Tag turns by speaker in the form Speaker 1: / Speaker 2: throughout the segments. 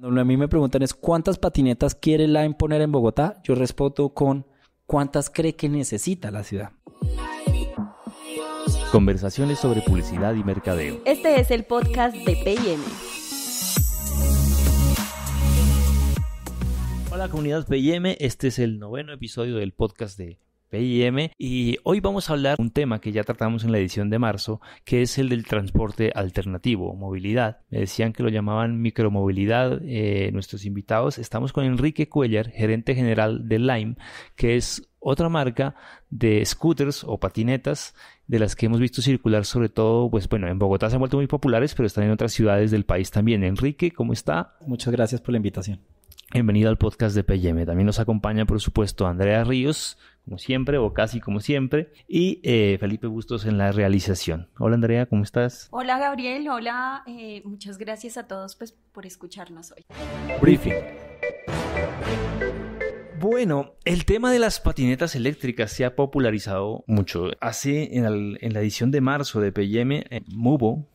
Speaker 1: Cuando a mí me preguntan es cuántas patinetas quiere Lime poner en Bogotá, yo respondo con cuántas cree que necesita la ciudad. Conversaciones sobre
Speaker 2: publicidad y mercadeo.
Speaker 1: Este es el podcast de PYM.
Speaker 2: Hola comunidad PM. este es el noveno episodio del podcast de PIM y hoy vamos a hablar un tema que ya tratamos en la edición de marzo, que es el del transporte alternativo, movilidad. Me decían que lo llamaban micromovilidad eh, nuestros invitados. Estamos con Enrique Cuellar, gerente general de Lime, que es otra marca de scooters o patinetas de las que hemos visto circular sobre todo, pues bueno, en Bogotá se han vuelto muy populares, pero están en otras ciudades del país también. Enrique, ¿cómo está? Muchas gracias por la invitación. Bienvenido al podcast de PYM. También nos acompaña, por supuesto, Andrea Ríos, como siempre, o casi como siempre, y eh, Felipe Bustos en la realización. Hola Andrea, ¿cómo estás?
Speaker 1: Hola Gabriel, hola, eh, muchas gracias a todos pues, por escucharnos hoy. Briefing.
Speaker 2: Bueno, el tema de las patinetas eléctricas se ha popularizado mucho. Hace en, la edición de marzo de PM, eh, Mubo,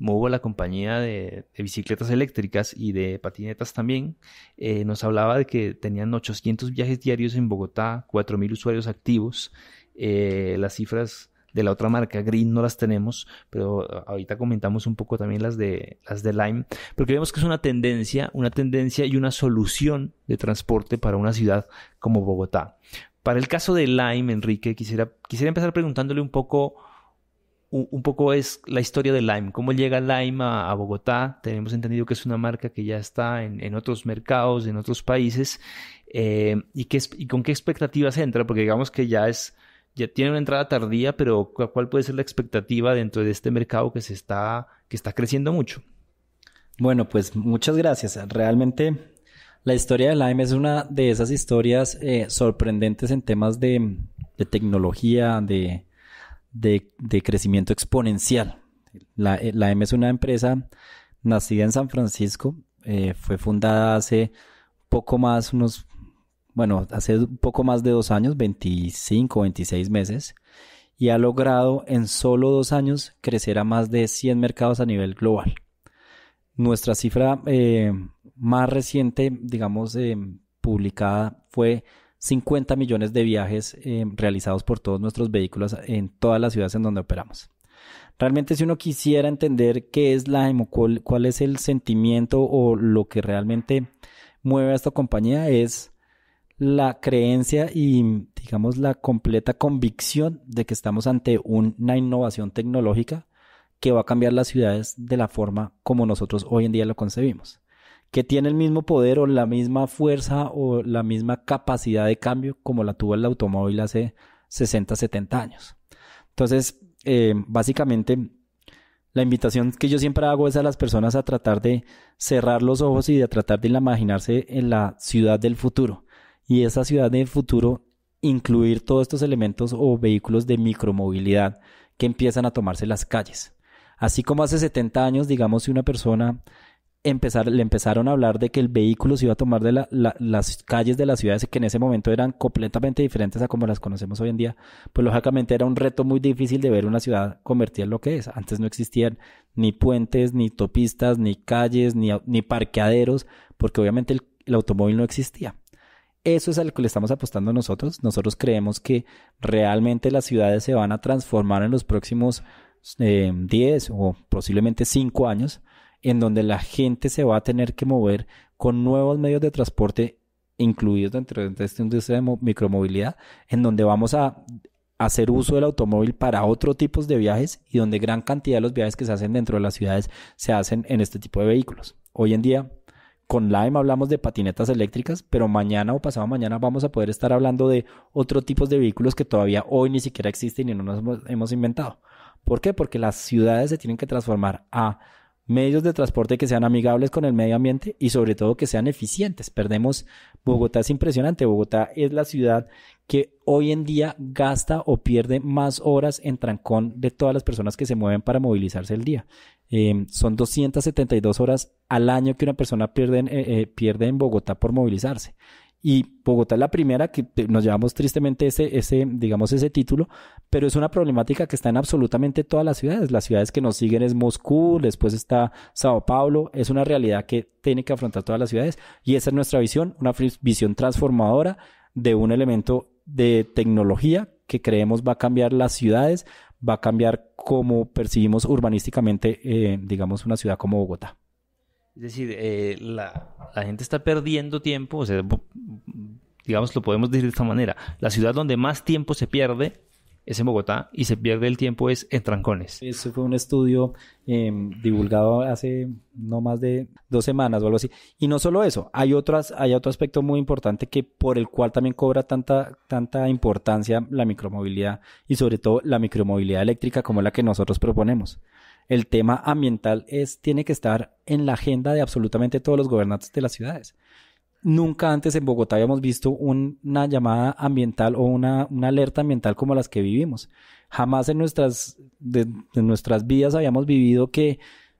Speaker 2: Movo, la compañía de, bicicletas eléctricas y de patinetas también, eh, nos hablaba de que tenían 800 viajes diarios en Bogotá, 4.000 usuarios activos. Eh, las cifras de la otra marca, Green, no las tenemos, pero ahorita comentamos un poco también las de, las de Lime, porque vemos que es una tendencia, una tendencia y una solución de transporte para una ciudad como Bogotá. Para el caso de Lime, Enrique, quisiera, quisiera empezar preguntándole un poco un poco es la historia de Lime, cómo llega Lime a, Bogotá. Tenemos entendido que es una marca que ya está en, otros mercados, en otros países, eh, y, y con qué expectativas entra, porque digamos que ya es, ya tiene una entrada tardía, pero ¿cuál puede ser la expectativa dentro de este
Speaker 1: mercado que se está, que está creciendo mucho? Bueno, pues muchas gracias. Realmente la historia de Lime es una de esas historias eh, sorprendentes en temas de, de tecnología, de de, crecimiento exponencial. La, eh, la, M es una empresa nacida en San Francisco, eh, fue fundada hace poco más, unos, bueno, hace poco más de dos años, 25, 26 meses, y ha logrado en solo dos años crecer a más de 100 mercados a nivel global. Nuestra cifra eh, más reciente, digamos, publicada fue 50 millones de viajes eh, realizados por todos nuestros vehículos en todas las ciudades en donde operamos. Realmente si uno quisiera entender qué es la cuál es el sentimiento o lo que realmente mueve a esta compañía es la creencia y digamos la completa convicción de que estamos ante una innovación tecnológica que va a cambiar las ciudades de la forma como nosotros hoy en día lo concebimos que tiene el mismo poder o la misma fuerza o la misma capacidad de cambio como la tuvo el automóvil hace 60, 70 años. Entonces, eh, básicamente, la invitación que yo siempre hago es a las personas a tratar de cerrar los ojos y de tratar de imaginarse en la ciudad del futuro. Y esa ciudad del futuro incluir todos estos elementos o vehículos de micromovilidad que empiezan a tomarse las calles. Así como hace 70 años, digamos, si una persona le empezaron a hablar de que el vehículo se iba a tomar de las calles de las ciudades que en ese momento eran completamente diferentes a como las conocemos hoy en día, pues lógicamente era un reto muy difícil de ver una ciudad convertida en lo que es. Antes no existían ni puentes, ni topistas, ni calles, ni, ni parqueaderos, porque obviamente el, automóvil no existía. Eso es a lo que le estamos apostando nosotros. Nosotros creemos que realmente las ciudades se van a transformar en los próximos 10 eh, o posiblemente 5 años en donde la gente se va a tener que mover con nuevos medios de transporte incluidos dentro de esta industria de micromovilidad, en donde vamos a hacer uso del automóvil para otro tipos de viajes y donde gran cantidad de los viajes que se hacen dentro de las ciudades se hacen en este tipo de vehículos. Hoy en día, con Lime hablamos de patinetas eléctricas, pero mañana o pasado mañana vamos a poder estar hablando de otro tipo de vehículos que todavía hoy ni siquiera existen y no nos hemos inventado. ¿Por qué? Porque las ciudades se tienen que transformar a medios de transporte que sean amigables con el medio ambiente y sobre todo que sean eficientes. Perdemos, Bogotá es impresionante, Bogotá es la ciudad que hoy en día gasta o pierde más horas en trancón de todas las personas que se mueven para movilizarse el día. Em, son 272 horas al año que una persona pierde en eh, eh, Bogotá por movilizarse y Bogotá es la primera que eh, nos llevamos tristemente ese, ese, digamos, ese título, pero es una problemática que está en absolutamente todas las ciudades. Las ciudades que nos siguen es Moscú, después está Sao Paulo, es una realidad que tiene que afrontar todas las ciudades y esa es nuestra visión, una visión transformadora de un elemento de tecnología que creemos va a cambiar las ciudades, va a cambiar cómo percibimos urbanísticamente, eh, digamos, una ciudad como Bogotá.
Speaker 2: Es decir, eh, la, gente está perdiendo tiempo, o sea, digamos, lo podemos decir de esta manera. La ciudad donde más tiempo se pierde es en Bogotá y se pierde el tiempo es en trancones.
Speaker 1: Eso fue un estudio em, divulgado hace no más de dos semanas o algo así. Y no solo eso, hay, otras, hay otro aspecto muy importante que por el cual también cobra tanta, tanta importancia la micromovilidad y sobre todo la micromovilidad eléctrica como la que nosotros proponemos el tema ambiental es, tiene que estar en la agenda de absolutamente todos los gobernantes de las ciudades. Nunca antes en Bogotá habíamos visto una llamada ambiental o una, alerta ambiental como las que vivimos. Jamás en nuestras, de, nuestras vidas habíamos vivido que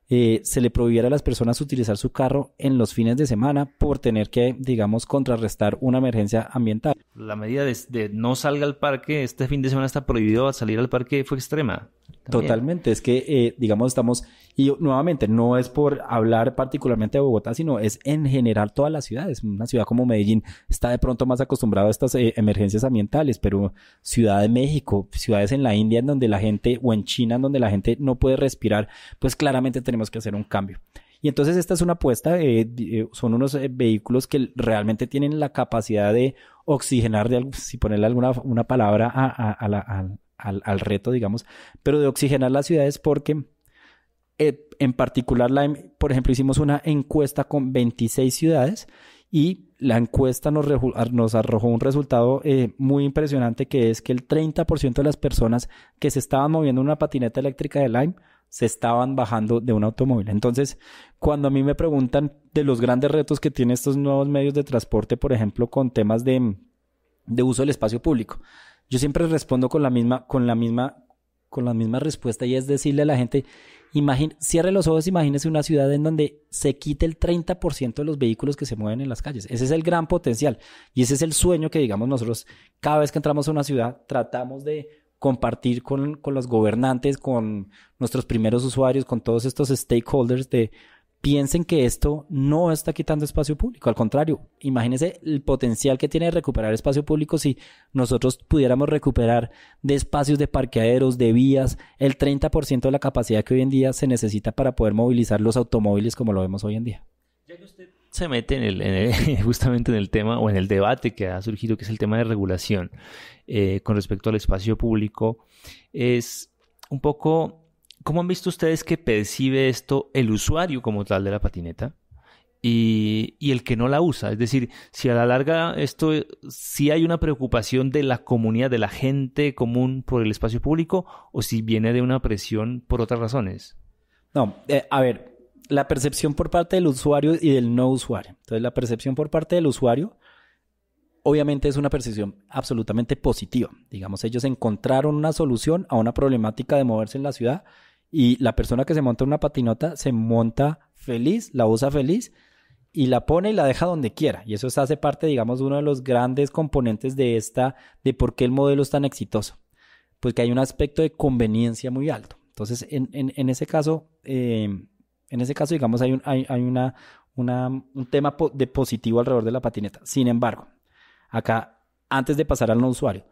Speaker 1: eh, se le prohibiera a las personas utilizar su carro en los fines de semana por tener que, digamos, contrarrestar una emergencia ambiental
Speaker 2: la medida de, no salga al parque, este fin de semana está prohibido salir al parque, fue extrema.
Speaker 1: Totalmente, es que, eh, digamos, estamos, y nuevamente, no es por hablar particularmente de Bogotá, sino es en general todas las ciudades. Una ciudad como Medellín está de pronto más acostumbrada a estas eh, emergencias ambientales, pero Ciudad de México, ciudades en la India en donde la gente, o en China en donde la gente no puede respirar, pues claramente tenemos que hacer un cambio. Y entonces esta es una apuesta, eh, eh, son unos eh, vehículos que realmente tienen la capacidad de oxigenar, de, si ponerle alguna una palabra a, al, reto, digamos, pero de oxigenar las ciudades porque... en particular, Lime, em, por ejemplo, hicimos una encuesta con 26 ciudades y la encuesta nos, nos arrojó un resultado muy impresionante que es que el 30% de las personas que se estaban moviendo en una patineta eléctrica de Lime se estaban bajando de un automóvil. Entonces, cuando a mí me preguntan de los grandes retos que tienen estos nuevos medios de transporte, por ejemplo, con temas de, uso del espacio público, yo siempre respondo con la misma, con la misma, con la misma respuesta y es decirle a la gente, cierre los ojos, imagínese una ciudad en donde se quite el 30% de los vehículos que se mueven en las calles. Ese es el gran potencial y ese es el sueño que digamos nosotros cada vez que entramos a una ciudad tratamos de compartir con, con los gobernantes, con nuestros primeros usuarios, con todos estos stakeholders de piensen que esto no está quitando espacio público. Al contrario, imagínense el potencial que tiene de recuperar espacio público si nosotros pudiéramos recuperar de espacios de parqueaderos, de vías, el 30% de la capacidad que hoy en día se necesita para poder movilizar los automóviles como lo vemos hoy en día. Ya
Speaker 2: usted se mete en justamente en el tema o en el debate que ha surgido, que es el tema de regulación eh, con respecto al espacio público, es un poco cómo han visto ustedes que percibe esto el usuario como tal de la patineta. Y, el que no la usa. Es decir, si a la larga esto, si hay una preocupación de la comunidad, de la gente común por el espacio público, o si viene de una presión por otras
Speaker 1: razones. No, eh, a ver, la percepción por parte del usuario y del no usuario. Entonces, la percepción por parte del usuario, obviamente es una percepción absolutamente positiva. Digamos, ellos encontraron una solución a una problemática de moverse en la ciudad y la persona que se monta una patinota se monta feliz, la usa feliz y la pone y la deja donde quiera. Y eso hace parte, digamos, de uno de los grandes componentes de esta, de por qué el modelo es tan exitoso. Pues que hay un aspecto de conveniencia muy alto. Entonces, en, ese caso, eh, en ese caso, digamos, hay, un, hay, una, un tema de positivo alrededor de la patineta. Sin embargo, acá, antes de pasar al no usuario,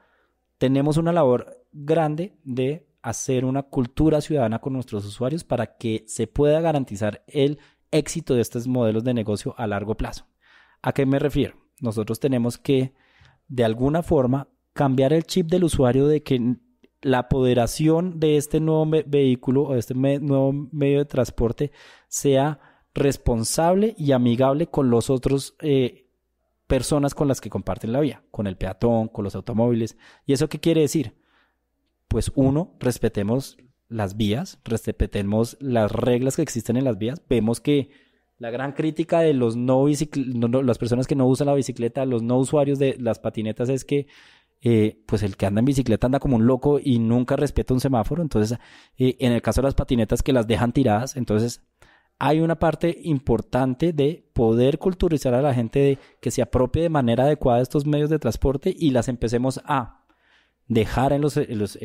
Speaker 1: tenemos una labor grande de hacer una cultura ciudadana con nuestros usuarios para que se pueda garantizar el éxito de estos modelos de negocio a largo plazo. ¿A qué me refiero? Nosotros tenemos que, de alguna forma, cambiar el chip del usuario de que la apoderación de este nuevo vehículo o este nuevo medio de transporte sea responsable y amigable con los otros eh, personas con las que comparten la vía, con el peatón, con los automóviles. ¿Y eso qué quiere decir? Pues uno, respetemos las vías, respetemos las reglas que existen en las vías. Vemos que la gran crítica de los no, las personas que no usan la bicicleta, los no usuarios de las patinetas es que eh, pues el que anda en bicicleta anda como un loco y nunca respeta un semáforo. Entonces, eh, en el caso de las patinetas que las dejan tiradas, entonces hay una parte importante de poder culturizar a la gente que se apropie de manera adecuada estos medios de transporte y las empecemos a dejar en los, los,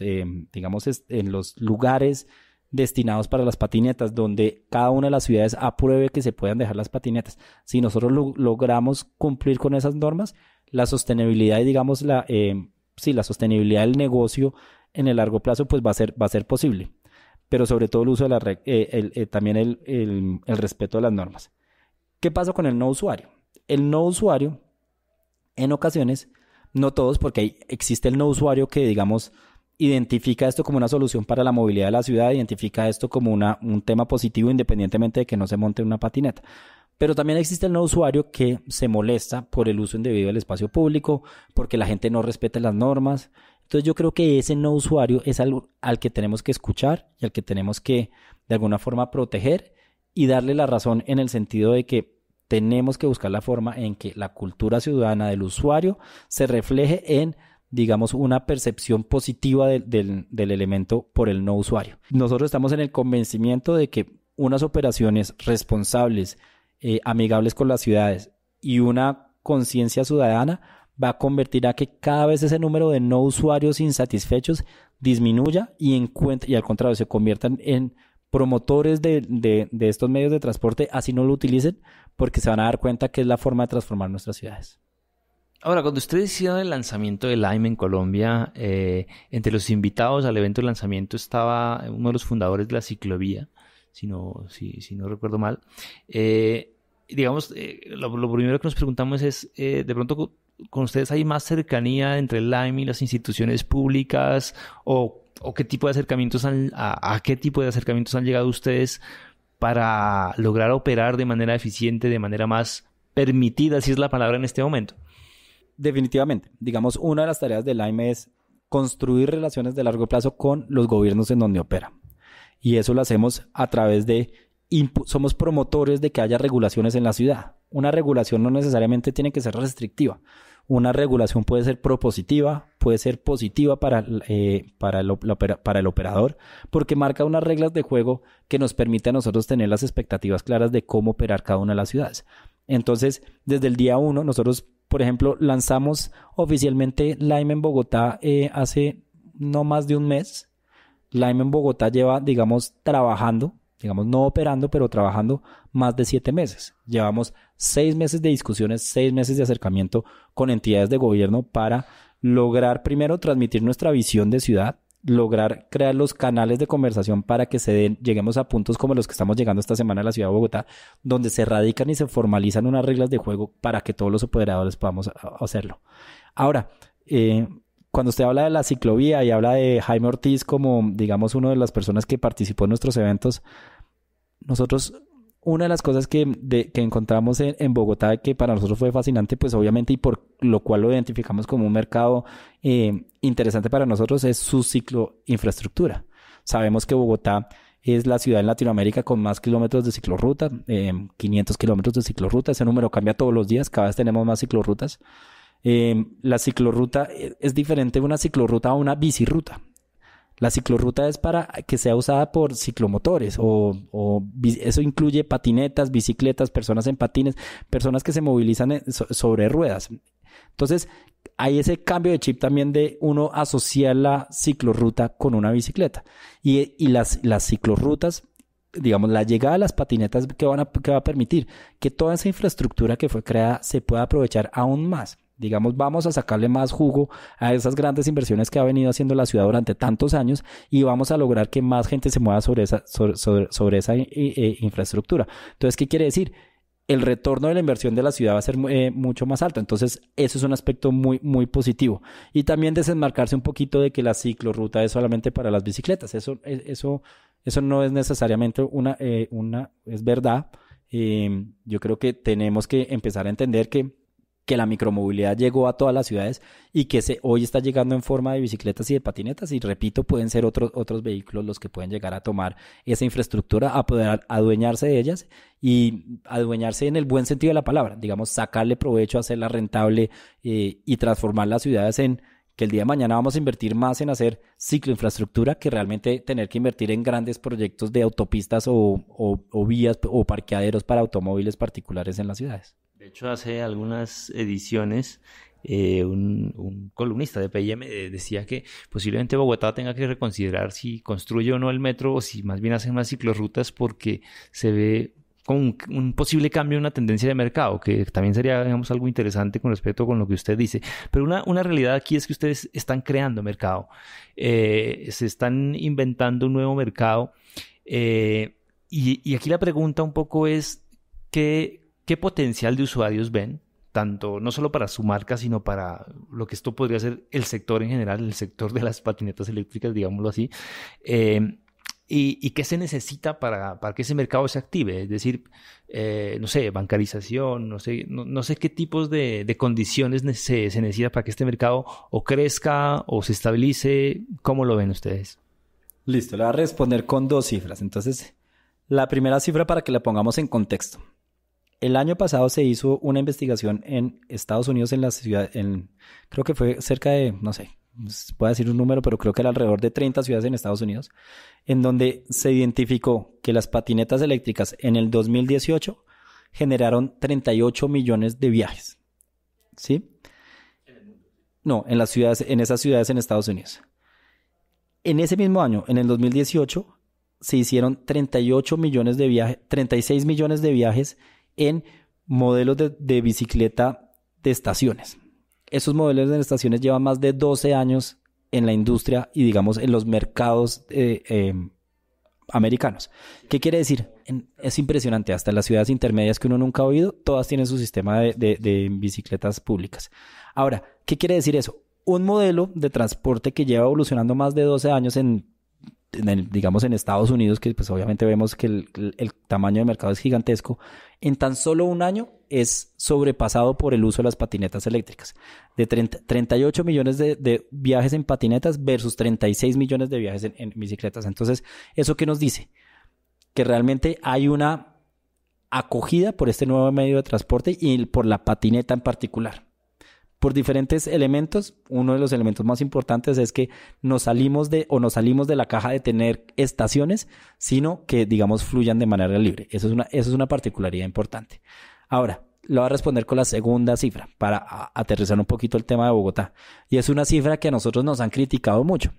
Speaker 1: eh, digamos, en los lugares destinados para las patinetas, donde cada una de las ciudades apruebe que se puedan dejar las patinetas. Si nosotros logramos cumplir con esas normas, la sostenibilidad y digamos la, eh, la sostenibilidad del negocio en el largo plazo pues va a ser, va a ser posible, pero sobre todo el uso de la red, eh, eh, también el, respeto de las normas. ¿Qué pasa con el no usuario? El no usuario, en ocasiones, no todos, porque existe el no usuario que digamos identifica esto como una solución para la movilidad de la ciudad, identifica esto como una, un tema positivo independientemente de que no se monte una patineta. Pero también existe el no usuario que se molesta por el uso indebido del espacio público, porque la gente no respeta las normas. Entonces yo creo que ese no usuario es al, al que tenemos que escuchar y al que tenemos que de alguna forma proteger y darle la razón en el sentido de que tenemos que buscar la forma en que la cultura ciudadana del usuario se refleje en digamos, una percepción positiva del, elemento por el no usuario. Nosotros estamos en el convencimiento de que unas operaciones responsables eh, amigables con las ciudades y una conciencia ciudadana va a convertir a que cada vez ese número de no usuarios insatisfechos disminuya y, y al contrario se conviertan en promotores de, estos medios de transporte, así no lo utilicen, porque se van a dar cuenta que es la forma de transformar nuestras ciudades.
Speaker 2: Ahora, cuando usted decía el lanzamiento de Lime en Colombia, eh, entre los invitados al evento de lanzamiento estaba uno de los fundadores de la ciclovía si no, si, no recuerdo mal. Eh, digamos, eh, lo, primero que nos preguntamos es, eh, de pronto, con, ustedes hay más cercanía entre el y las instituciones públicas? ¿O, qué tipo de acercamientos han, a, qué tipo de acercamientos han llegado ustedes para lograr operar de manera eficiente,
Speaker 1: de manera más permitida, si es la palabra en este momento? Definitivamente. Digamos, una de las tareas del LIME es construir relaciones de largo plazo con los gobiernos en donde opera y eso lo hacemos a través de somos promotores de que haya regulaciones en la ciudad. Una regulación no necesariamente tiene que ser restrictiva. Una regulación puede ser propositiva, puede ser positiva para, eh, para, el, operador, porque marca unas reglas de juego que nos permite a nosotros tener las expectativas claras de cómo operar cada una de las ciudades. Entonces, desde el día uno, nosotros, por ejemplo, lanzamos oficialmente Lime en Bogotá eh, hace no más de un mes, Lime en Bogotá lleva, digamos, trabajando, digamos, no operando, pero trabajando más de siete meses. Llevamos seis meses de discusiones, seis meses de acercamiento con entidades de gobierno para lograr primero transmitir nuestra visión de ciudad, lograr crear los canales de conversación para que lleguemos a puntos como los que estamos llegando esta semana a la ciudad de Bogotá, donde se radican y se formalizan unas reglas de juego para que todos los operadores podamos eh, hacerlo. Ahora, eh, cuando usted habla de la ciclovía y habla de Jaime Ortiz como, digamos, una de las personas que participó en nuestros eventos, nosotros, una de las cosas que, encontramos en, Bogotá que para nosotros fue fascinante, pues obviamente y por lo cual lo identificamos como un mercado eh, interesante para nosotros, es su ciclo infraestructura. Sabemos que Bogotá es la ciudad en Latinoamérica con más kilómetros de ciclorruta, eh, 500 kilómetros de ciclorruta, ese número cambia todos los días, cada vez tenemos más ciclorrutas. Em, la ciclorruta eh, es diferente de una ciclorruta a una bicirruta. La ciclorruta es para que sea usada por ciclomotores o, eso incluye patinetas, bicicletas, personas en patines, personas que se movilizan eh, sobre ruedas. Entonces, hay ese cambio de chip también de uno asociar la ciclorruta con una bicicleta. Y, las, las ciclorrutas, digamos, la llegada de las patinetas que va a permitir que toda esa infraestructura que fue creada se pueda aprovechar aún más. Digamos, vamos a sacarle más jugo a esas grandes inversiones que ha venido haciendo la ciudad durante tantos años y vamos a lograr que más gente se mueva sobre esa, sobre, esa eh, eh, infraestructura. Entonces, ¿qué quiere decir? el retorno de la inversión de la ciudad va a ser eh, mucho más alto. Entonces, eso es un aspecto muy, muy positivo. Y también desenmarcarse un poquito de que la ciclorruta es solamente para las bicicletas. Eso, eso, eso no es necesariamente una, una es verdad. yo creo que tenemos que empezar a entender que que la micromovilidad llegó a todas las ciudades y que se, hoy está llegando en forma de bicicletas y de patinetas. Y repito, pueden ser otros, otros vehículos los que pueden llegar a tomar esa infraestructura, a poder adueñarse de ellas y adueñarse en el buen sentido de la palabra, digamos, sacarle provecho, hacerla rentable eh, y transformar las ciudades en que el día de mañana vamos a invertir más en hacer cicloinfraestructura que realmente tener que invertir en grandes proyectos de autopistas o vías o parqueaderos para automóviles particulares en las ciudades.
Speaker 2: De hecho, hace algunas ediciones eh, un, columnista de PIM eh, decía que posiblemente Bogotá tenga que reconsiderar si construye o no el metro o si más bien hacen más ciclorrutas porque se ve como un, posible cambio, en una tendencia de mercado, que también sería, digamos, algo interesante con respecto con lo que usted dice. Pero una, realidad aquí es que ustedes están creando mercado, eh, se están inventando un nuevo mercado. y, y aquí la pregunta un poco es, ¿qué, ¿Qué potencial de usuarios ven? Tanto no solo para su marca, sino para lo que esto podría ser el sector en general, el sector de las patinetas eléctricas, digámoslo así. Em, y, qué se necesita para, para, que ese mercado se active. Es decir, eh, no sé, bancarización, no sé, no, sé qué tipos de, condiciones se, necesitan necesita para que este mercado o crezca o se estabilice. ¿Cómo lo ven ustedes?
Speaker 1: Listo, le voy a responder con dos cifras. Entonces, la primera cifra para que la pongamos en contexto el año pasado se hizo una investigación en Estados Unidos, en la ciudad, en, creo que fue cerca de, no sé, voy decir un número, pero creo que era alrededor de 30 ciudades en Estados Unidos, en donde se identificó que las patinetas eléctricas en el 2018 generaron 38 millones de viajes. ¿Sí? No, en las ciudades, en esas ciudades en Estados Unidos. En ese mismo año, en el 2018, se hicieron 38 millones de viajes, 36 millones de viajes en modelos de, bicicleta de estaciones. Esos modelos de estaciones llevan más de 12 años en la industria y digamos en los mercados eh, em, americanos. ¿Qué quiere decir? es impresionante, hasta las ciudades intermedias que uno nunca ha oído, todas tienen su sistema de, de, bicicletas públicas. Ahora, ¿qué quiere decir eso? Un modelo de transporte que lleva evolucionando más de 12 años en digamos en Estados Unidos, que pues obviamente vemos que el, tamaño del mercado es gigantesco, en tan solo un año es sobrepasado por el uso de las patinetas eléctricas. De 38 millones de, viajes en patinetas versus 36 millones de viajes en, en bicicletas. Entonces, ¿eso qué nos dice? Que realmente hay una acogida por este nuevo medio de transporte y por la patineta en particular por diferentes elementos. Uno de los elementos más importantes es que nos salimos de o nos salimos de la caja de tener estaciones, sino que digamos fluyan de manera libre. Eso es una, eso es una particularidad importante. Ahora, lo voy a responder con la segunda cifra para aterrizar un poquito el tema de Bogotá. Y es una cifra que a nosotros nos han criticado mucho,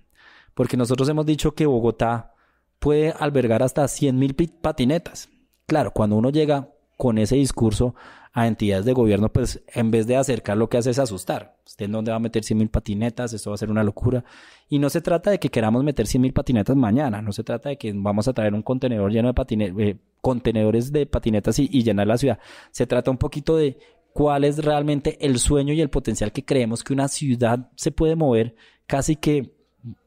Speaker 1: porque nosotros hemos dicho que Bogotá puede albergar hasta 100.000 patinetas. Claro, cuando uno llega con ese discurso a entidades de gobierno, pues en vez de acercar lo que hace es asustar. Usted en dónde va a meter 100 mil patinetas, esto va a ser una locura. Y no se trata de que queramos meter 100 mil patinetas mañana, no se trata de que vamos a traer un contenedor lleno de patinetas eh, contenedores de patinetas y, llenar la ciudad. Se trata un poquito de cuál es realmente el sueño y el potencial que creemos que una ciudad se puede mover casi que,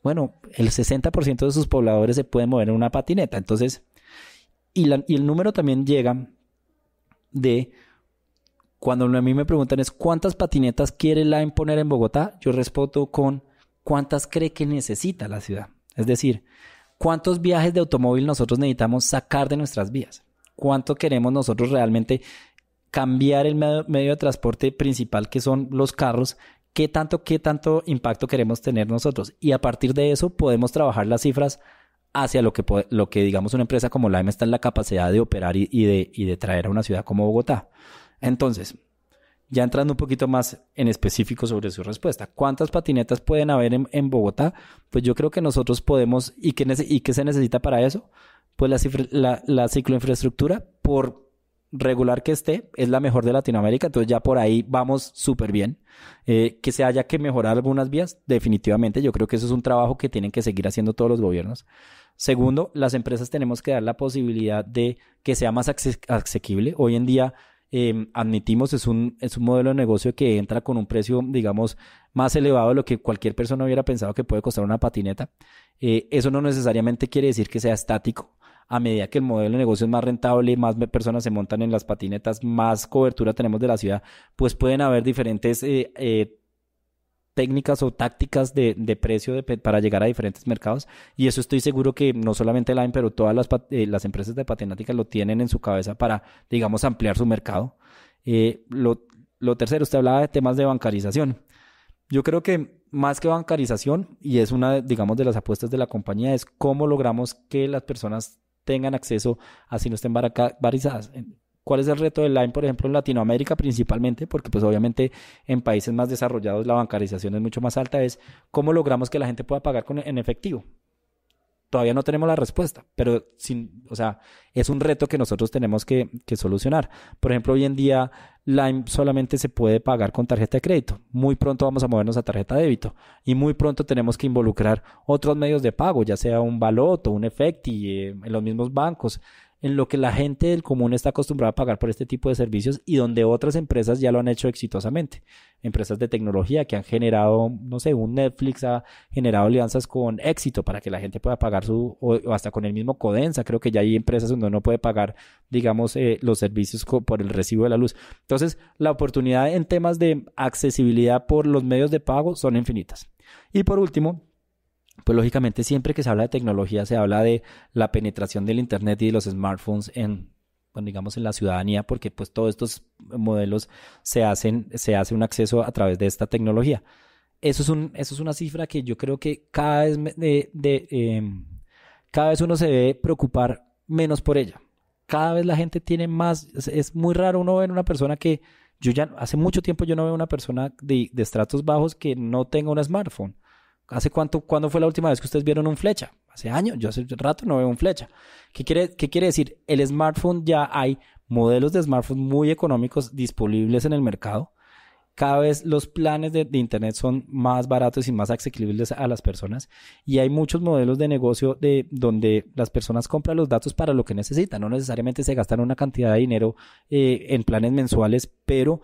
Speaker 1: bueno, el 60% de sus pobladores se puede mover en una patineta. Entonces, y, y el número también llega de cuando a mí me preguntan es cuántas patinetas quiere Lime poner en Bogotá, yo respondo con cuántas cree que necesita la ciudad. Es decir, cuántos viajes de automóvil nosotros necesitamos sacar de nuestras vías. Cuánto queremos nosotros realmente cambiar el medio, de transporte principal que son los carros qué tanto, qué tanto impacto queremos tener nosotros. Y a partir de eso podemos trabajar las cifras hacia lo que, lo que digamos una empresa como Lime está en la capacidad de operar y, de, y de traer a una ciudad como Bogotá. Entonces, ya entrando un poquito más en específico sobre su respuesta, ¿cuántas patinetas pueden haber en, Bogotá? Pues yo creo que nosotros podemos, ¿y qué, y se necesita para eso? Pues la, cicloinfraestructura, por regular que esté, es la mejor de Latinoamérica, entonces ya por ahí vamos súper bien. Eh, que se haya que mejorar algunas vías, definitivamente, yo creo que eso es un trabajo que tienen que seguir haciendo todos los gobiernos. Segundo, las empresas tenemos que dar la posibilidad de que sea más asequible. Hoy en día Em, admitimos, es un, es un modelo de negocio que entra con un precio, digamos, más elevado de lo que cualquier persona hubiera pensado que puede costar una patineta. Eh, eso no necesariamente quiere decir que sea estático. A medida que el modelo de negocio es más rentable, más personas se montan en las patinetas, más cobertura tenemos de la ciudad, pues pueden haber diferentes eh, eh, técnicas o tácticas de, precio para llegar a diferentes mercados. Y eso estoy seguro que no solamente Line, pero todas las, eh, las empresas de patenática lo tienen en su cabeza para, digamos, ampliar su mercado. Eh, lo, lo, tercero, usted hablaba de temas de bancarización. Yo creo que más que bancarización, y es una, digamos, de las apuestas de la compañía, es cómo logramos que las personas tengan acceso a si no estén barizadas. ¿Cuál es el reto del Lime, por ejemplo, en Latinoamérica principalmente? Porque pues obviamente en países más desarrollados la bancarización es mucho más alta. Es cómo logramos que la gente pueda pagar en efectivo. Todavía no tenemos la respuesta, pero sin, o sea, es un reto que nosotros tenemos que, solucionar. Por ejemplo, hoy en día Lime solamente se puede pagar con tarjeta de crédito. Muy pronto vamos a movernos a tarjeta de débito y muy pronto tenemos que involucrar otros medios de pago, ya sea un baloto, un efecti, en eh, los mismos bancos, en lo que la gente del común está acostumbrada a pagar por este tipo de servicios y donde otras empresas ya lo han hecho exitosamente. Empresas de tecnología que han generado, no sé, un Netflix ha generado alianzas con éxito para que la gente pueda pagar su, o hasta con el mismo Codensa, creo que ya hay empresas donde uno puede pagar, digamos, eh, los servicios por el recibo de la luz. Entonces, la oportunidad en temas de accesibilidad por los medios de pago son infinitas. Y por último, pues lógicamente siempre que se habla de tecnología se habla de la penetración del Internet y de los smartphones en, digamos, en la ciudadanía, porque pues todos estos modelos se hacen, se hace un acceso a través de esta tecnología. Eso es, un, eso es una cifra que yo creo que cada vez, em, cada vez uno se debe preocupar menos por ella. Cada vez la gente tiene más, es, muy raro uno ver una persona que, yo ya, hace mucho tiempo yo no veo una persona de estratos bajos que no tenga un smartphone ¿Hace cuánto, cuándo fue la última vez que ustedes vieron un flecha? Hace años, yo hace rato no veo un flecha. ¿Qué quiere, qué quiere decir? El smartphone ya hay modelos de smartphones muy económicos disponibles en el mercado. Cada vez los planes de, Internet son más baratos y más accesibles a las personas. Y hay muchos modelos de negocio de, donde las personas compran los datos para lo que necesitan. No necesariamente se gastan una cantidad de dinero eh, en planes mensuales, pero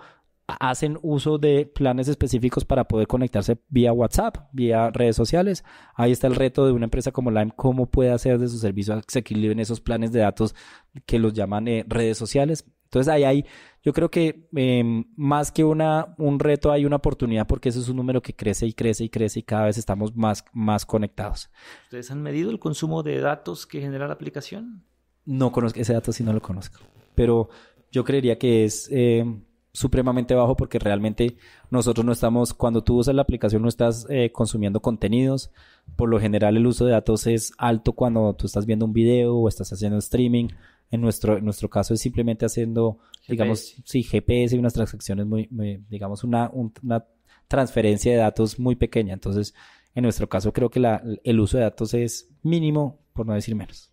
Speaker 1: hacen uso de planes específicos para poder conectarse vía WhatsApp, vía redes sociales. Ahí está el reto de una empresa como Lime, cómo puede hacer de su servicio que se equilibren esos planes de datos que los llaman eh, redes sociales. Entonces ahí hay, yo creo que em, más que una, un reto hay una oportunidad porque eso es un número que crece y crece y crece y cada vez estamos más, más conectados.
Speaker 2: ¿Ustedes han medido el consumo de datos que genera
Speaker 1: la aplicación? No conozco ese dato, si no lo conozco. Pero yo creería que es... Em, supremamente bajo porque realmente nosotros no estamos, cuando tú usas la aplicación no estás eh, consumiendo contenidos, por lo general el uso de datos es alto cuando tú estás viendo un video o estás haciendo streaming, en nuestro, nuestro caso es simplemente haciendo, digamos, sí, GPS y unas transacciones muy, digamos, una, una transferencia de datos muy pequeña, entonces en nuestro caso creo que la, el uso de datos es mínimo, por no decir menos.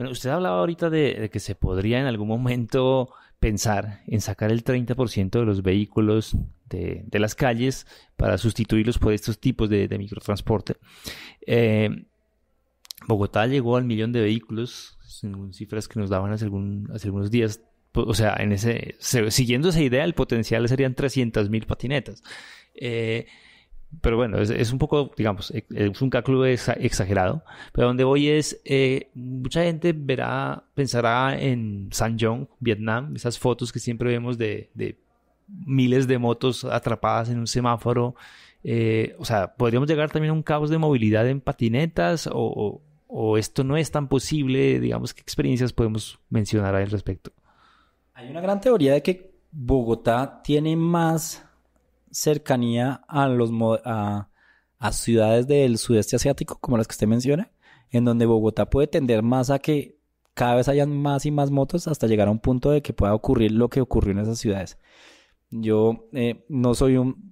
Speaker 2: Bueno, usted hablaba ahorita de, que se podría en algún momento pensar en sacar el 30% de los vehículos de, las calles para sustituirlos por estos tipos de, microtransporte. Eh, Bogotá llegó al millón de vehículos, según cifras que nos daban hace, algunos días. O sea, en ese, siguiendo esa idea, el potencial serían 300.000 patinetas. Eh, pero bueno, es, un poco, digamos, e, es un cálculo exagerado. Pero donde voy es, eh, mucha gente verá, pensará en San Jong, Vietnam, esas fotos que siempre vemos de, de miles de motos atrapadas en un semáforo. Eh, o sea, podríamos llegar también a un caos de movilidad en patinetas o, o, o esto no es tan posible, digamos, ¿qué experiencias podemos mencionar al respecto?
Speaker 1: Hay una gran teoría de que Bogotá tiene más cercanía a, los, a, ciudades del sudeste asiático, como las que usted menciona, en donde Bogotá puede tender más a que cada vez hayan más y más motos hasta llegar a un punto de que pueda ocurrir lo que ocurrió en esas ciudades. Yo eh, no soy un,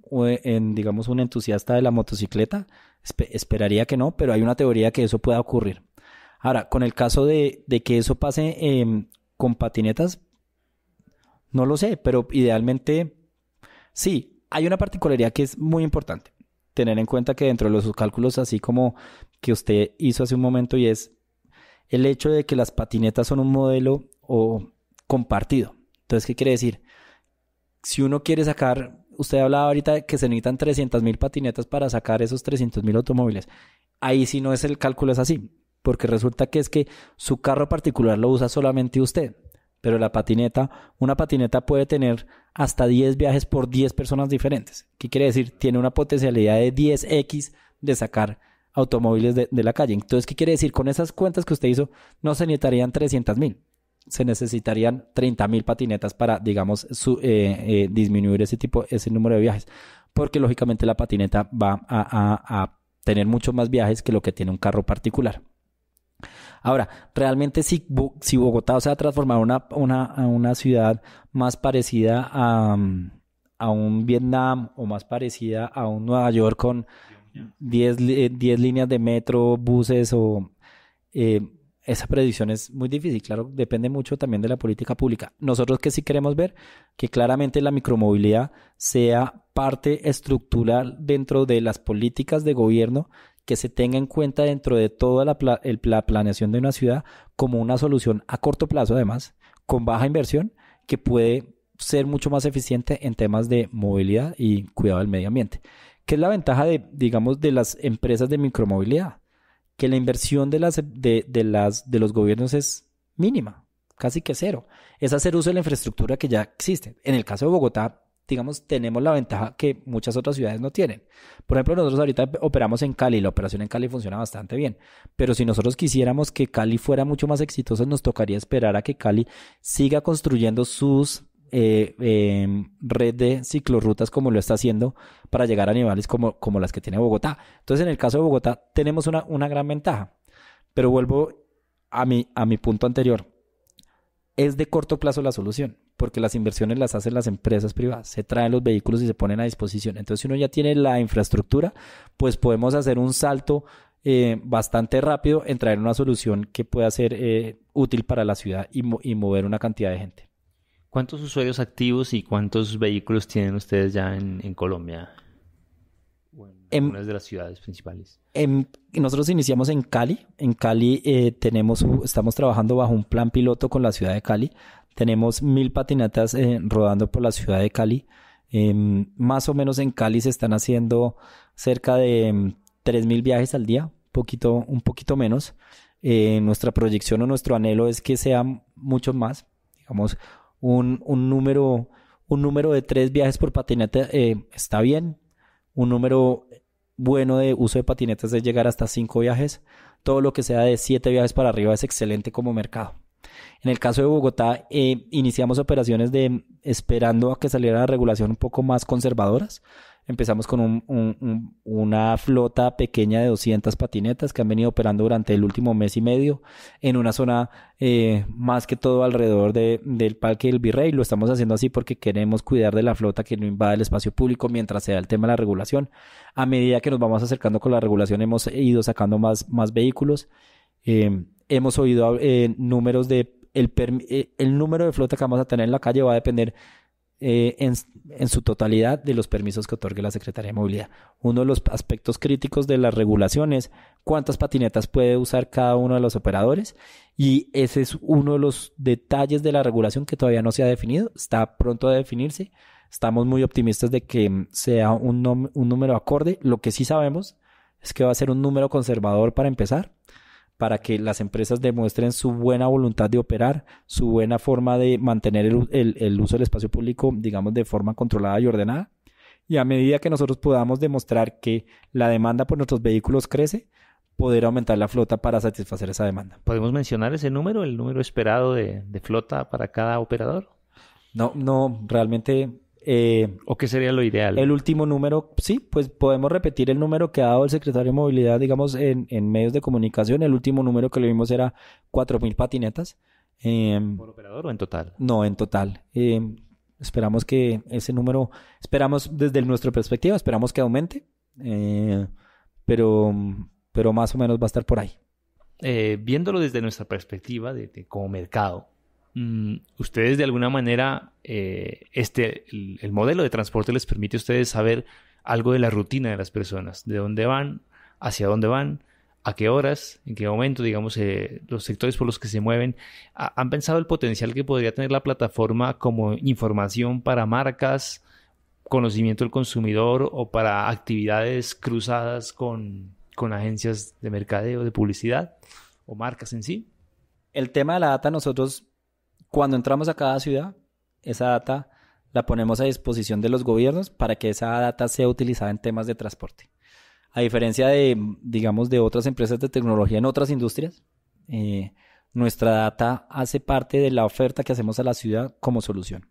Speaker 1: digamos, un entusiasta de la motocicleta, esperaría que no, pero hay una teoría que eso pueda ocurrir. Ahora, con el caso de, que eso pase em, con patinetas, no lo sé, pero idealmente sí, hay una particularidad que es muy importante. Tener en cuenta que dentro de los cálculos, así como que usted hizo hace un momento, y es el hecho de que las patinetas son un modelo o compartido. Entonces, ¿qué quiere decir? Si uno quiere sacar, usted hablaba ahorita de que se necesitan 300 mil patinetas para sacar esos 300 mil automóviles. Ahí si no es el cálculo, es así, porque resulta que es que su carro particular lo usa solamente usted, pero la patineta, una patineta puede tener hasta 10 viajes por 10 personas diferentes. ¿Qué quiere decir? Tiene una potencialidad de 10x de sacar automóviles de, la calle. Entonces, ¿qué quiere decir? Con esas cuentas que usted hizo, no se necesitarían 300 mil, se necesitarían 30 mil patinetas para, digamos, eh, eh, disminuir ese tipo, ese número de viajes. Porque lógicamente la patineta va a, a tener muchos más viajes que lo que tiene un carro particular. Ahora, realmente si, Bogotá se va a transformar en una, una, una, ciudad más parecida a, mm, a, un Vietnam o más parecida a un Nueva York con 10 eh, líneas de metro, buses o... Eh, esa predicción es muy difícil, claro, depende mucho también de la política pública. Nosotros que sí queremos ver que claramente la micromovilidad sea parte estructural dentro de las políticas de gobierno que se tenga en cuenta dentro de toda la, planeación de una ciudad como una solución a corto plazo, además, con baja inversión, que puede ser mucho más eficiente en temas de movilidad y cuidado del medio ambiente. ¿Qué es la ventaja de, digamos, de las empresas de micromovilidad? Que la inversión de, las, de los gobiernos es mínima, casi que cero. Es hacer uso de la infraestructura que ya existe. En el caso de Bogotá, digamos, tenemos la ventaja que muchas otras ciudades no tienen. Por ejemplo, nosotros ahorita operamos en Cali, la operación en Cali funciona bastante bien, pero si nosotros quisiéramos que Cali fuera mucho más exitosa, nos tocaría esperar a que Cali siga construyendo sus eh, em, red de ciclorrutas como lo está haciendo para llegar a niveles como, como las que tiene Bogotá. Entonces, en el caso de Bogotá, tenemos una, una gran ventaja, pero vuelvo a mi, a mi punto anterior. Es de corto plazo la solución porque las inversiones las hacen las empresas privadas, se traen los vehículos y se ponen a disposición. Entonces, si uno ya tiene la infraestructura, pues podemos hacer un salto eh, bastante rápido en traer una solución que pueda ser eh, útil para la ciudad y, mover una cantidad de gente.
Speaker 2: ¿Cuántos usuarios activos
Speaker 1: y cuántos vehículos tienen ustedes ya en, Colombia? en em, algunas
Speaker 2: de las ciudades principales.
Speaker 1: Em, nosotros iniciamos en Cali. En Cali eh, tenemos, estamos trabajando bajo un plan piloto con la ciudad de Cali tenemos mil patinetas eh, rodando por la ciudad de Cali. Em, más o menos en Cali se están haciendo cerca de em, tres mil viajes al día, poquito, un poquito menos. Eh, nuestra proyección o nuestro anhelo es que sean mucho más, digamos, un, número, un número de tres viajes por patineta eh, está bien, un número bueno de uso de patinetas es llegar hasta cinco viajes, todo lo que sea de siete viajes para arriba es excelente como mercado. En el caso de Bogotá, eh, iniciamos operaciones de esperando a que saliera la regulación un poco más conservadoras. Empezamos con un, una flota pequeña de 200 patinetas que han venido operando durante el último mes y medio en una zona eh, más que todo alrededor de, del Parque del Virrey. Lo estamos haciendo así porque queremos cuidar de la flota que no invada el espacio público mientras sea el tema de la regulación. A medida que nos vamos acercando con la regulación hemos ido sacando más, más vehículos. Eh, hemos oído eh, números de el, eh, el, número de flota que vamos a tener en la calle va a depender eh, en, su totalidad de los permisos que otorgue la Secretaría de Movilidad. Uno de los aspectos críticos de las regulaciones, cuántas patinetas puede usar cada uno de los operadores y ese es uno de los detalles de la regulación que todavía no se ha definido, está pronto a definirse. Estamos muy optimistas de que sea un, un número acorde. Lo que sí sabemos es que va a ser un número conservador para empezar para que las empresas demuestren su buena voluntad de operar, su buena forma de mantener el, uso del espacio público, digamos, de forma controlada y ordenada. Y a medida que nosotros podamos demostrar que la demanda por nuestros vehículos crece, poder aumentar la flota para satisfacer esa demanda. ¿Podemos mencionar ese número, el número esperado de flota para cada operador? No, no, realmente eh, ¿O qué sería lo ideal? El último número, sí, pues podemos repetir el número que ha dado el secretario de Movilidad, digamos, en, medios de comunicación. El último número que le vimos era 4.000 patinetas. Em, ¿Por operador o en total? No, en total. Em, esperamos que ese número, esperamos desde nuestra perspectiva, esperamos que aumente, eh, pero, pero más o menos va a estar por ahí.
Speaker 2: Eh, viéndolo desde nuestra perspectiva de como mercado, Mm, ustedes de alguna manera, eh, este, el, modelo de transporte les permite a ustedes saber algo de la rutina de las personas, de dónde van, hacia dónde van, a qué horas, en qué momento, digamos, eh, los sectores por los que se mueven. ¿Han pensado el potencial que podría tener la plataforma como información para marcas, conocimiento del consumidor o para actividades cruzadas con, con agencias de mercadeo, de publicidad o marcas en sí?
Speaker 1: El tema de la data nosotros cuando entramos a cada ciudad, esa data la ponemos a disposición de los gobiernos para que esa data sea utilizada en temas de transporte. A diferencia de, digamos, de otras empresas de tecnología en otras industrias, eh, nuestra data hace parte de la oferta que hacemos a la ciudad como solución.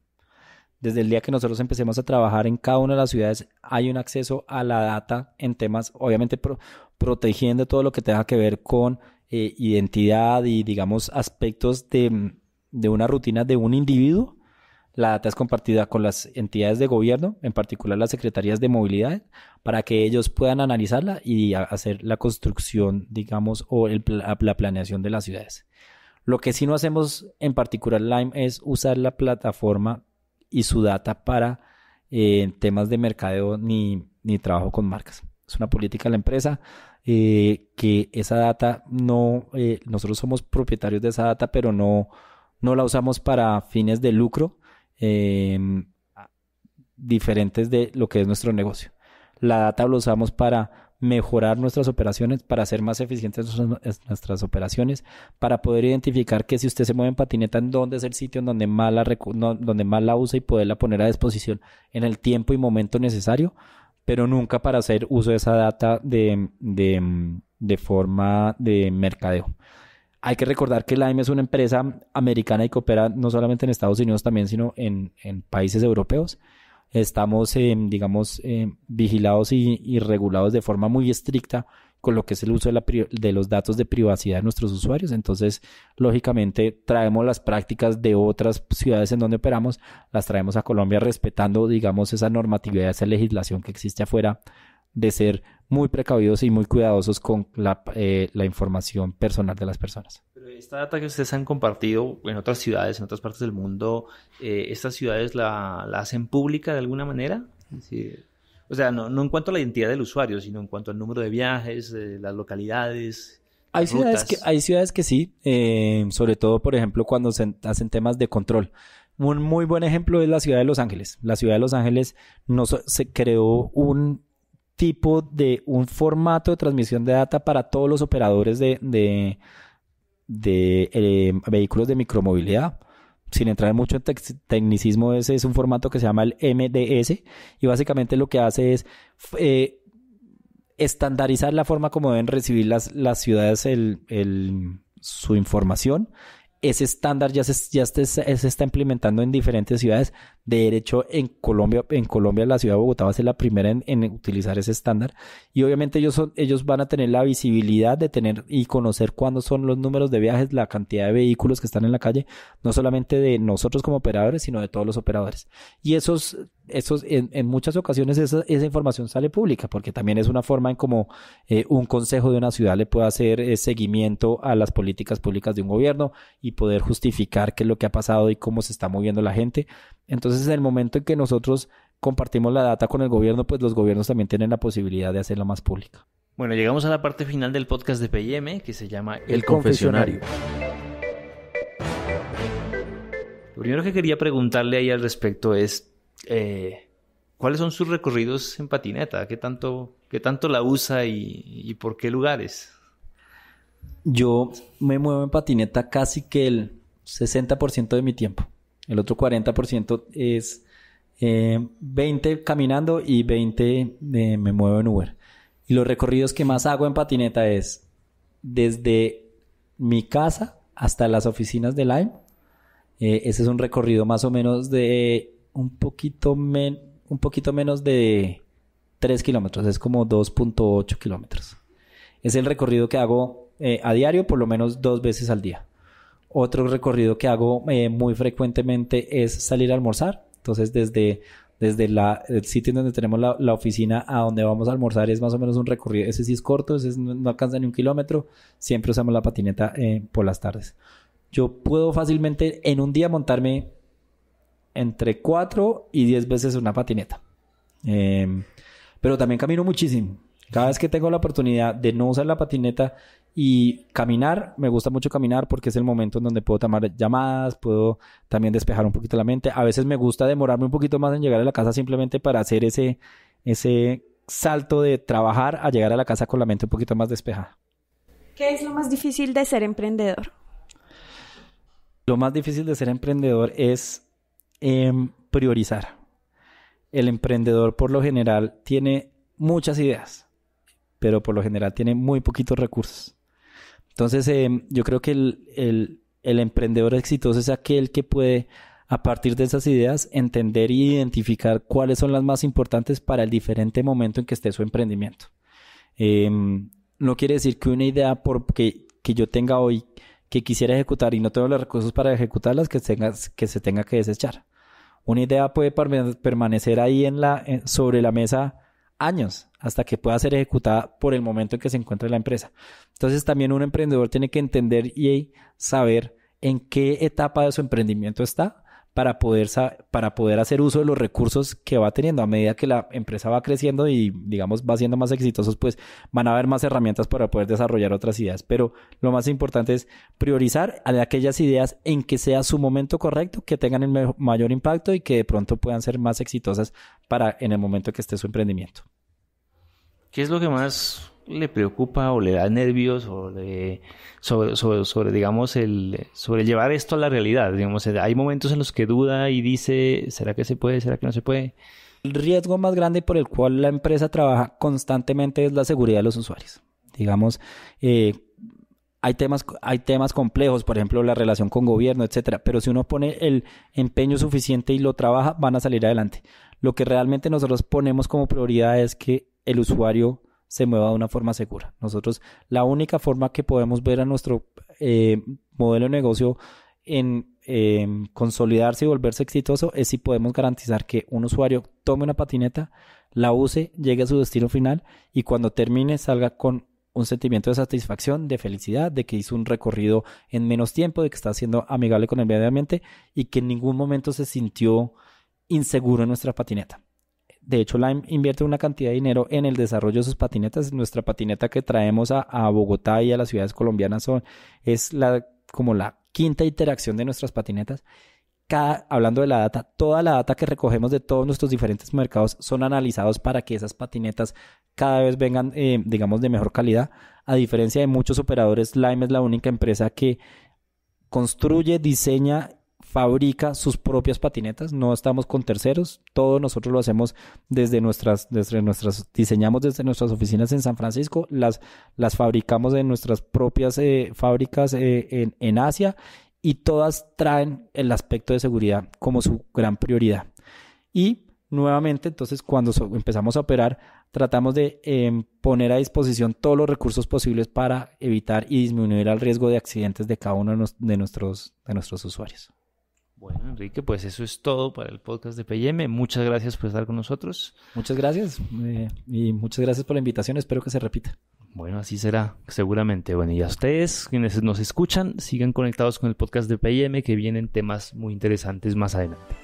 Speaker 1: Desde el día que nosotros empecemos a trabajar en cada una de las ciudades, hay un acceso a la data en temas, obviamente protegiendo todo lo que tenga que ver con eh, identidad y, digamos, aspectos de de una rutina de un individuo. La data es compartida con las entidades de gobierno, en particular las secretarías de movilidad, para que ellos puedan analizarla y hacer la construcción, digamos, o el, la planeación de las ciudades. Lo que sí no hacemos en particular Lime es usar la plataforma y su data para eh, temas de mercadeo ni, ni trabajo con marcas. Es una política de la empresa. Eh, que esa data no, eh, nosotros somos propietarios de esa data, pero no, no la usamos para fines de lucro em, diferentes de lo que es nuestro negocio. La data la usamos para mejorar nuestras operaciones, para ser más eficientes nuestras operaciones, para poder identificar que si usted se mueve en patineta, en dónde es el sitio en donde más la, donde más la usa y poderla poner a disposición en el tiempo y momento necesario, pero nunca para hacer uso de esa data de, de forma de mercadeo. Hay que recordar que la Lime es una empresa americana y que opera no solamente en Estados Unidos también, sino en, en países europeos. Estamos, eh, digamos, eh, vigilados y, regulados de forma muy estricta con lo que es el uso de, de los datos de privacidad de nuestros usuarios. Entonces, lógicamente, traemos las prácticas de otras ciudades en donde operamos, las traemos a Colombia respetando, digamos, esa normatividad, esa legislación que existe afuera de ser muy precavidos y muy cuidadosos con eh, la, información personal de las personas.
Speaker 2: Pero esta data que ustedes han compartido en otras ciudades, en otras partes del mundo, eh, ¿estas ciudades la, hacen pública de alguna manera? O sea, no, en cuanto a la identidad del usuario, sino en cuanto al número de viajes, eh, las localidades.
Speaker 1: Hay ciudades, que, hay ciudades que sí, sobre todo, por ejemplo, cuando se hacen temas de control. Un muy buen ejemplo es la ciudad de Los Ángeles. La ciudad de Los Ángeles no, se creó un tipo de un formato de transmisión de data para todos los operadores de, de, eh, vehículos de micromovilidad. Sin entrar mucho en tecnicismo, ese es un formato que se llama el MDS y básicamente lo que hace es eh, estandarizar la forma como deben recibir las, las ciudades su información ese estándar ya se, ya está implementando en diferentes ciudades. De hecho, en Colombia, en Colombia la ciudad de Bogotá va a ser la primera en, utilizar ese estándar. Y obviamente ellos, ellos van a tener la visibilidad de tener y conocer cuándo son los números de viajes, la cantidad de vehículos que están en la calle, no solamente de nosotros como operadores, sino de todos los operadores. Y esos en, muchas ocasiones esa, información sale pública, porque también es una forma en cómo eh, un consejo de una ciudad le puede hacer eh, seguimiento a las políticas públicas de un gobierno y poder justificar qué es lo que ha pasado y cómo se está moviendo la gente. Entonces, en el momento en que nosotros compartimos la data con el gobierno, pues los gobiernos también tienen la posibilidad de hacerla más pública.
Speaker 2: Bueno, llegamos a la parte final del podcast de PIM que se llama El, confesionario. confesionario. Lo primero que quería preguntarle ahí al respecto es, eh, ¿cuáles son sus recorridos en patineta? ¿Qué tanto, qué tanto la usa y, por qué lugares?
Speaker 1: Yo me muevo en patineta casi que el 60% de mi tiempo. El otro 40% es 20 eh, caminando y 20 eh, me muevo en Uber. Y los recorridos que más hago en patineta es desde mi casa hasta las oficinas de Lime. ese es un recorrido más o menos de un poquito, un poquito menos de 3 kilómetros, es como 2.8 kilómetros. Es el recorrido que hago eh, a diario, por lo menos dos veces al día. Otro recorrido que hago eh, muy frecuentemente es salir a almorzar. Entonces, desde, desde la, el sitio donde tenemos la, oficina a donde vamos a almorzar es más o menos un recorrido. Ese sí es corto, ese es, no, alcanza ni un kilómetro. Siempre usamos la patineta eh, por las tardes. Yo puedo fácilmente en un día montarme entre 4 y 10 veces una patineta. Em, pero también camino muchísimo. Cada vez que tengo la oportunidad de no usar la patineta y caminar, me gusta mucho caminar porque es el momento en donde puedo tomar llamadas, puedo también despejar un poquito la mente. A veces me gusta demorarme un poquito más en llegar a la casa simplemente para hacer ese, ese salto de trabajar a llegar a la casa con la mente un poquito más despejada. ¿Qué es lo más difícil de ser emprendedor? Lo más difícil de ser emprendedor es priorizar. El emprendedor por lo general tiene muchas ideas, pero por lo general tiene muy poquitos recursos. Entonces eh, yo creo que el, emprendedor exitoso es aquel que puede a partir de esas ideas entender e identificar cuáles son las más importantes para el diferente momento en que esté su emprendimiento. Em, no quiere decir que una idea por que, que, yo tenga hoy que quisiera ejecutar y no tengo los recursos para ejecutarlas que, que se tenga que desechar. Una idea puede permanecer ahí en la, sobre la mesa años hasta que pueda ser ejecutada por el momento en que se encuentra la empresa. Entonces también un emprendedor tiene que entender y saber en qué etapa de su emprendimiento está para poder, para poder hacer uso de los recursos que va teniendo. A medida que la empresa va creciendo y, digamos, va siendo más exitosos, pues van a haber más herramientas para poder desarrollar otras ideas. Pero lo más importante es priorizar aquellas ideas en que sea su momento correcto, que tengan el mayor impacto y que de pronto puedan ser más exitosas para en el momento que esté su emprendimiento.
Speaker 2: ¿Qué es lo que más le preocupa o le da nervios o sobre, digamos, el, sobre llevar esto a la realidad. Digamos, hay momentos en los que duda y dice, ¿será que se puede? ¿Será
Speaker 1: que no se puede? El riesgo más grande por el cual la empresa trabaja constantemente es la seguridad de los usuarios. Digamos, eh, hay temas, hay temas complejos, por ejemplo, la relación con gobierno, etcétera, pero si uno pone el empeño suficiente y lo trabaja, van a salir adelante. Lo que realmente nosotros ponemos como prioridad es que el usuario se mueva de una forma segura. Nosotros, la única forma que podemos ver a nuestro eh, modelo de negocio en em, consolidarse y volverse exitoso es si podemos garantizar que un usuario tome una patineta, la use, llegue a su destino final y cuando termine salga con un sentimiento de satisfacción, de felicidad, de que hizo un recorrido en menos tiempo, de que está siendo amigable con el medio ambiente y que en ningún momento se sintió inseguro en nuestra patineta. De hecho, Lime invierte una cantidad de dinero en el desarrollo de sus patinetas. Nuestra patineta que traemos a, Bogotá y a las ciudades colombianas es la, como la quinta interacción de nuestras patinetas. Cada, hablando de la data, toda la data que recogemos de todos nuestros diferentes mercados son analizados para que esas patinetas cada vez vengan, eh, digamos, de mejor calidad. A diferencia de muchos operadores, Lime es la única empresa que construye, diseña fabrica sus propias patinetas, no estamos con terceros, todo nosotros lo hacemos desde nuestras, desde nuestras, diseñamos desde nuestras oficinas en San Francisco, las, las fabricamos en nuestras propias eh, fábricas eh, en, Asia y todas traen el aspecto de seguridad como su gran prioridad. Y nuevamente, entonces, cuando empezamos a operar, tratamos de em, poner a disposición todos los recursos posibles para evitar y disminuir el riesgo de accidentes de cada uno de, nuestros, de nuestros usuarios.
Speaker 2: Bueno, Enrique, pues eso es todo para el podcast de PYM.
Speaker 1: Muchas gracias por estar con nosotros. Muchas gracias eh, y muchas gracias por la invitación. Espero que se repita.
Speaker 2: Bueno, así será, seguramente. Bueno, y a ustedes, quienes nos escuchan, sigan conectados con el podcast de PYM que vienen temas muy interesantes más adelante.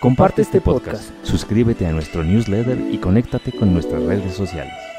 Speaker 2: Comparte este, este podcast, suscríbete a nuestro newsletter y conéctate con nuestras redes sociales.